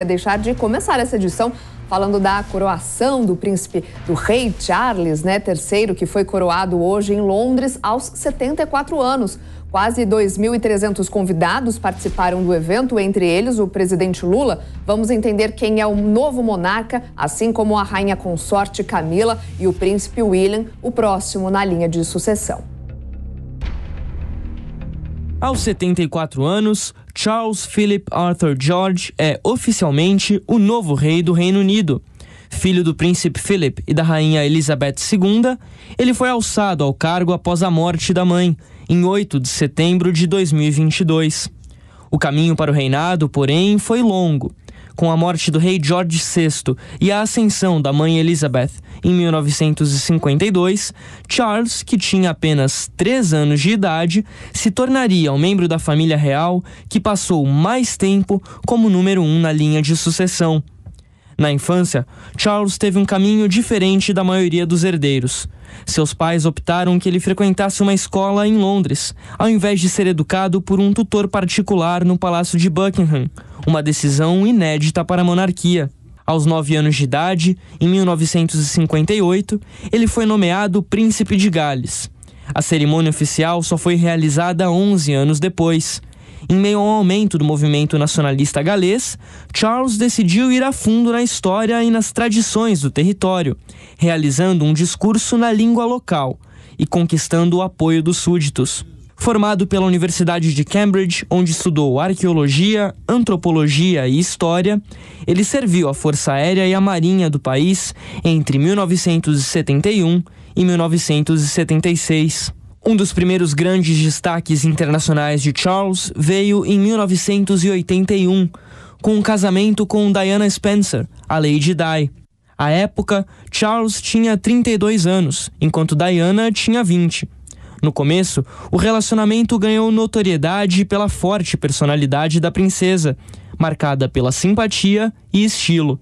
É deixar de começar essa edição falando da coroação do príncipe do rei Charles, né, terceiro, que foi coroado hoje em Londres aos 74 anos. Quase 2.300 convidados participaram do evento, entre eles o presidente Lula. Vamos entender quem é o novo monarca, assim como a rainha consorte Camila e o príncipe William, o próximo na linha de sucessão. Aos 74 anos, Charles Philip Arthur George é oficialmente o novo rei do Reino Unido. Filho do príncipe Philip e da rainha Elizabeth II, ele foi alçado ao cargo após a morte da mãe, em 8 de setembro de 2022. O caminho para o reinado, porém, foi longo com a morte do rei George VI e a ascensão da mãe Elizabeth em 1952, Charles, que tinha apenas 3 anos de idade, se tornaria um membro da família real que passou mais tempo como número um na linha de sucessão. Na infância, Charles teve um caminho diferente da maioria dos herdeiros. Seus pais optaram que ele frequentasse uma escola em Londres, ao invés de ser educado por um tutor particular no Palácio de Buckingham, uma decisão inédita para a monarquia. Aos nove anos de idade, em 1958, ele foi nomeado Príncipe de Gales. A cerimônia oficial só foi realizada 11 anos depois. Em meio ao aumento do movimento nacionalista galês, Charles decidiu ir a fundo na história e nas tradições do território, realizando um discurso na língua local e conquistando o apoio dos súditos. Formado pela Universidade de Cambridge, onde estudou arqueologia, antropologia e história, ele serviu à Força Aérea e à Marinha do país entre 1971 e 1976. Um dos primeiros grandes destaques internacionais de Charles veio em 1981, com um casamento com Diana Spencer, a Lady Di. À época, Charles tinha 32 anos, enquanto Diana tinha 20. No começo, o relacionamento ganhou notoriedade pela forte personalidade da princesa, marcada pela simpatia e estilo.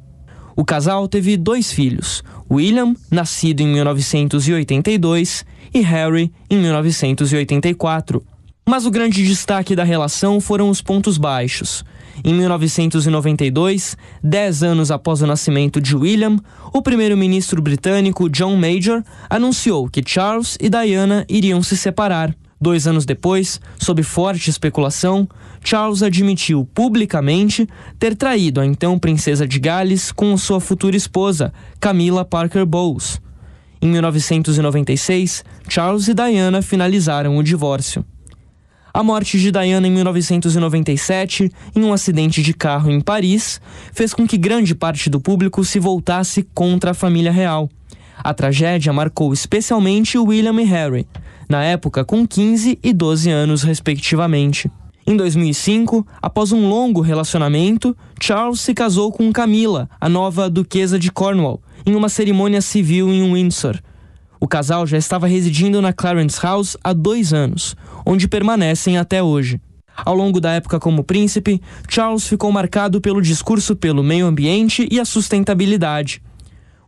O casal teve dois filhos, William, nascido em 1982, e Harry, em 1984. Mas o grande destaque da relação foram os pontos baixos. Em 1992, dez anos após o nascimento de William, o primeiro-ministro britânico John Major anunciou que Charles e Diana iriam se separar. Dois anos depois, sob forte especulação, Charles admitiu publicamente ter traído a então princesa de Gales com sua futura esposa, Camilla Parker Bowles. Em 1996, Charles e Diana finalizaram o divórcio. A morte de Diana em 1997, em um acidente de carro em Paris, fez com que grande parte do público se voltasse contra a família real. A tragédia marcou especialmente William e Harry, na época com 15 e 12 anos, respectivamente. Em 2005, após um longo relacionamento, Charles se casou com Camila, a nova duquesa de Cornwall, em uma cerimônia civil em Windsor. O casal já estava residindo na Clarence House há dois anos, onde permanecem até hoje. Ao longo da época como príncipe, Charles ficou marcado pelo discurso pelo meio ambiente e a sustentabilidade.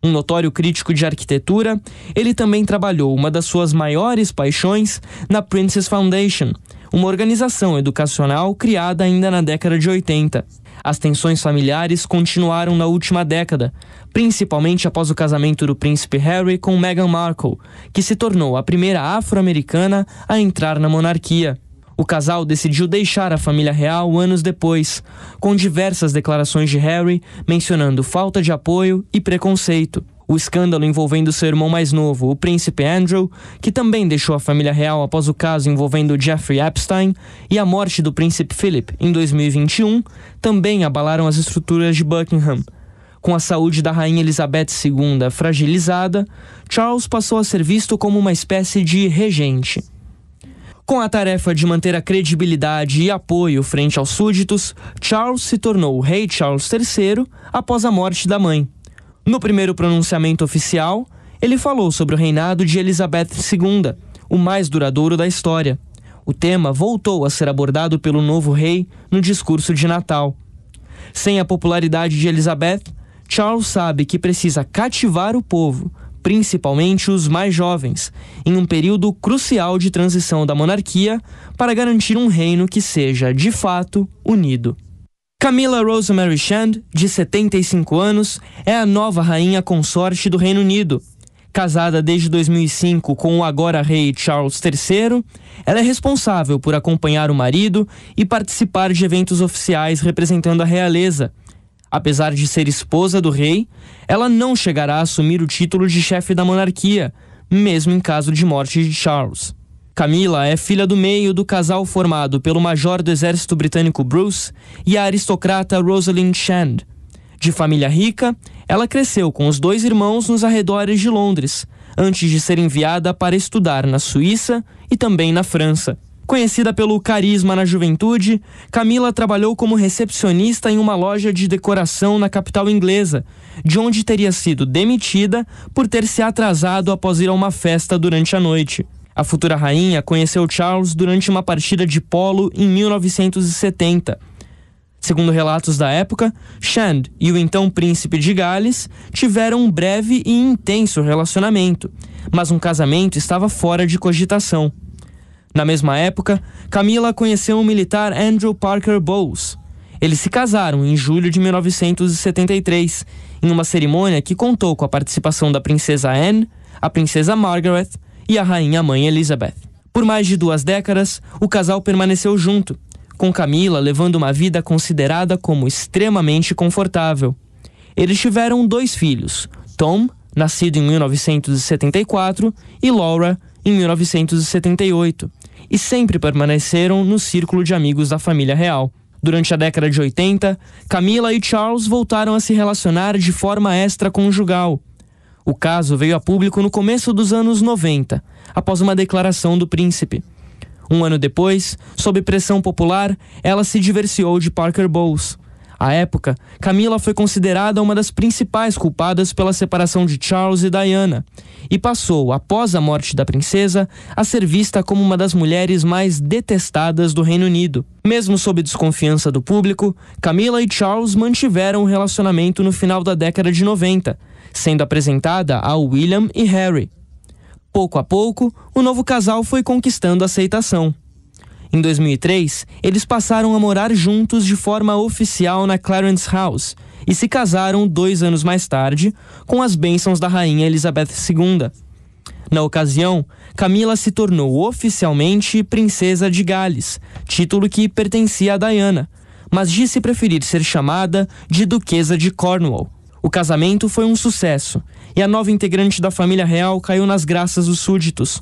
Um notório crítico de arquitetura, ele também trabalhou uma das suas maiores paixões na Princess Foundation, uma organização educacional criada ainda na década de 80. As tensões familiares continuaram na última década, principalmente após o casamento do príncipe Harry com Meghan Markle, que se tornou a primeira afro-americana a entrar na monarquia. O casal decidiu deixar a família real anos depois, com diversas declarações de Harry mencionando falta de apoio e preconceito. O escândalo envolvendo seu irmão mais novo, o príncipe Andrew, que também deixou a família real após o caso envolvendo Jeffrey Epstein, e a morte do príncipe Philip em 2021, também abalaram as estruturas de Buckingham, com a saúde da Rainha Elizabeth II fragilizada, Charles passou a ser visto como uma espécie de regente. Com a tarefa de manter a credibilidade e apoio frente aos súditos, Charles se tornou Rei Charles III após a morte da mãe. No primeiro pronunciamento oficial, ele falou sobre o reinado de Elizabeth II, o mais duradouro da história. O tema voltou a ser abordado pelo novo rei no discurso de Natal. Sem a popularidade de Elizabeth, Charles sabe que precisa cativar o povo, principalmente os mais jovens, em um período crucial de transição da monarquia para garantir um reino que seja, de fato, unido. Camilla Rosemary Shand, de 75 anos, é a nova rainha consorte do Reino Unido. Casada desde 2005 com o agora rei Charles III, ela é responsável por acompanhar o marido e participar de eventos oficiais representando a realeza Apesar de ser esposa do rei, ela não chegará a assumir o título de chefe da monarquia, mesmo em caso de morte de Charles. Camila é filha do meio do casal formado pelo major do exército britânico Bruce e a aristocrata Rosalind Shand. De família rica, ela cresceu com os dois irmãos nos arredores de Londres, antes de ser enviada para estudar na Suíça e também na França. Conhecida pelo carisma na juventude, Camila trabalhou como recepcionista em uma loja de decoração na capital inglesa, de onde teria sido demitida por ter se atrasado após ir a uma festa durante a noite. A futura rainha conheceu Charles durante uma partida de polo em 1970. Segundo relatos da época, Shand e o então príncipe de Gales tiveram um breve e intenso relacionamento, mas um casamento estava fora de cogitação. Na mesma época, Camila conheceu o militar Andrew Parker Bowles. Eles se casaram em julho de 1973, em uma cerimônia que contou com a participação da princesa Anne, a princesa Margaret e a rainha mãe Elizabeth. Por mais de duas décadas, o casal permaneceu junto, com Camila levando uma vida considerada como extremamente confortável. Eles tiveram dois filhos, Tom, nascido em 1974, e Laura, em 1978 e sempre permaneceram no círculo de amigos da família real. Durante a década de 80, Camila e Charles voltaram a se relacionar de forma extraconjugal. O caso veio a público no começo dos anos 90, após uma declaração do príncipe. Um ano depois, sob pressão popular, ela se divorciou de Parker Bowles à época, Camila foi considerada uma das principais culpadas pela separação de Charles e Diana, e passou, após a morte da princesa, a ser vista como uma das mulheres mais detestadas do Reino Unido. Mesmo sob desconfiança do público, Camila e Charles mantiveram o um relacionamento no final da década de 90, sendo apresentada a William e Harry. Pouco a pouco, o novo casal foi conquistando aceitação. Em 2003, eles passaram a morar juntos de forma oficial na Clarence House e se casaram dois anos mais tarde com as bênçãos da rainha Elizabeth II. Na ocasião, Camila se tornou oficialmente princesa de Gales, título que pertencia a Diana, mas disse preferir ser chamada de duquesa de Cornwall. O casamento foi um sucesso e a nova integrante da família real caiu nas graças dos súditos.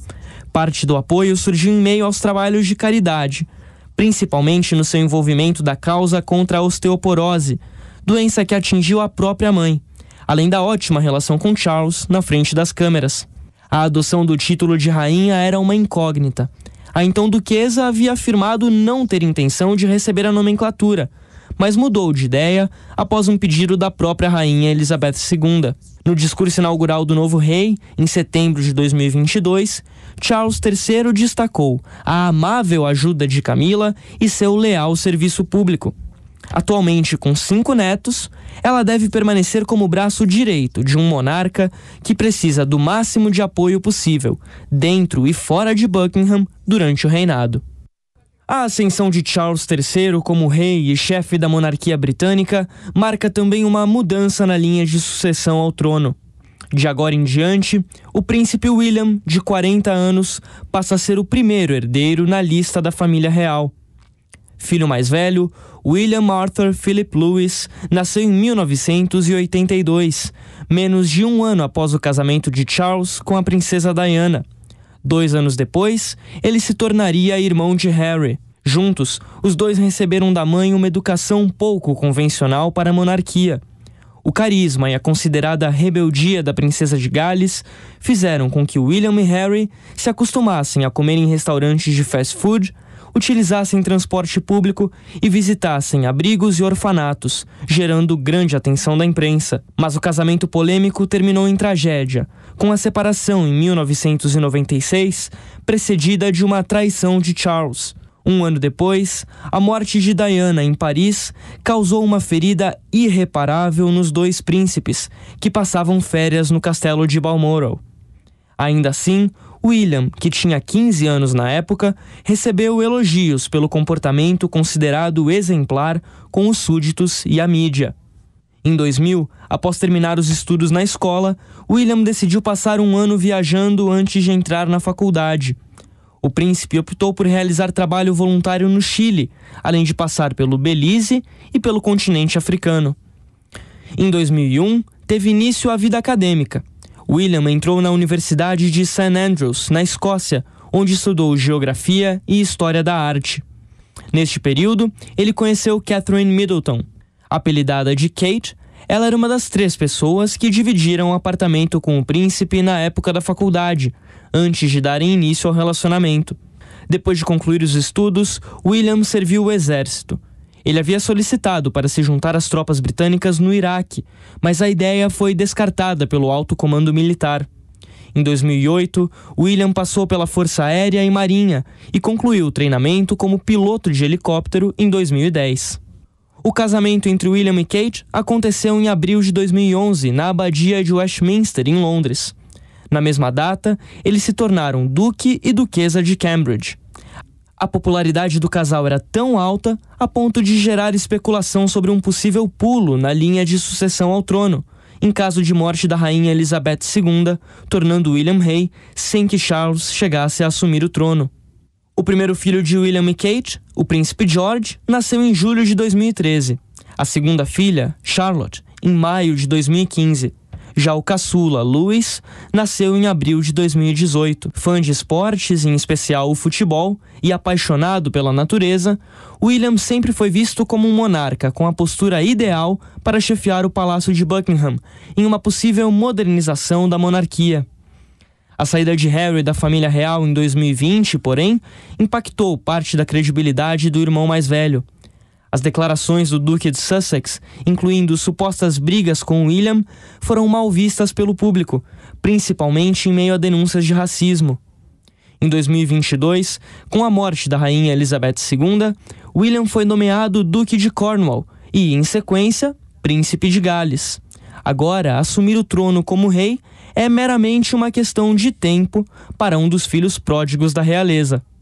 Parte do apoio surgiu em meio aos trabalhos de caridade, principalmente no seu envolvimento da causa contra a osteoporose, doença que atingiu a própria mãe, além da ótima relação com Charles na frente das câmeras. A adoção do título de rainha era uma incógnita. A então duquesa havia afirmado não ter intenção de receber a nomenclatura, mas mudou de ideia após um pedido da própria rainha Elizabeth II. No discurso inaugural do novo rei, em setembro de 2022, Charles III destacou a amável ajuda de Camila e seu leal serviço público. Atualmente com cinco netos, ela deve permanecer como braço direito de um monarca que precisa do máximo de apoio possível, dentro e fora de Buckingham, durante o reinado. A ascensão de Charles III como rei e chefe da monarquia britânica marca também uma mudança na linha de sucessão ao trono. De agora em diante, o príncipe William, de 40 anos, passa a ser o primeiro herdeiro na lista da família real. Filho mais velho, William Arthur Philip Lewis nasceu em 1982, menos de um ano após o casamento de Charles com a princesa Diana Dois anos depois, ele se tornaria irmão de Harry. Juntos, os dois receberam da mãe uma educação pouco convencional para a monarquia. O carisma e a considerada rebeldia da princesa de Gales fizeram com que William e Harry se acostumassem a comer em restaurantes de fast food, utilizassem transporte público e visitassem abrigos e orfanatos, gerando grande atenção da imprensa. Mas o casamento polêmico terminou em tragédia, com a separação em 1996, precedida de uma traição de Charles. Um ano depois, a morte de Diana em Paris causou uma ferida irreparável nos dois príncipes, que passavam férias no castelo de Balmoral. Ainda assim, William, que tinha 15 anos na época, recebeu elogios pelo comportamento considerado exemplar com os súditos e a mídia. Em 2000, após terminar os estudos na escola, William decidiu passar um ano viajando antes de entrar na faculdade. O príncipe optou por realizar trabalho voluntário no Chile, além de passar pelo Belize e pelo continente africano. Em 2001, teve início a vida acadêmica. William entrou na Universidade de St. Andrews, na Escócia, onde estudou geografia e história da arte. Neste período, ele conheceu Catherine Middleton, Apelidada de Kate, ela era uma das três pessoas que dividiram o um apartamento com o príncipe na época da faculdade, antes de darem início ao relacionamento. Depois de concluir os estudos, William serviu o exército. Ele havia solicitado para se juntar às tropas britânicas no Iraque, mas a ideia foi descartada pelo alto comando militar. Em 2008, William passou pela Força Aérea e Marinha e concluiu o treinamento como piloto de helicóptero em 2010. O casamento entre William e Kate aconteceu em abril de 2011 na abadia de Westminster, em Londres. Na mesma data, eles se tornaram duque e duquesa de Cambridge. A popularidade do casal era tão alta a ponto de gerar especulação sobre um possível pulo na linha de sucessão ao trono, em caso de morte da rainha Elizabeth II, tornando William rei sem que Charles chegasse a assumir o trono. O primeiro filho de William e Kate, o príncipe George, nasceu em julho de 2013. A segunda filha, Charlotte, em maio de 2015. Já o caçula, Louis, nasceu em abril de 2018. Fã de esportes, em especial o futebol, e apaixonado pela natureza, William sempre foi visto como um monarca com a postura ideal para chefiar o Palácio de Buckingham, em uma possível modernização da monarquia. A saída de Harry da família real em 2020, porém, impactou parte da credibilidade do irmão mais velho. As declarações do Duque de Sussex, incluindo supostas brigas com William, foram mal vistas pelo público, principalmente em meio a denúncias de racismo. Em 2022, com a morte da rainha Elizabeth II, William foi nomeado Duque de Cornwall e, em sequência, Príncipe de Gales. Agora, assumir o trono como rei é meramente uma questão de tempo para um dos filhos pródigos da realeza.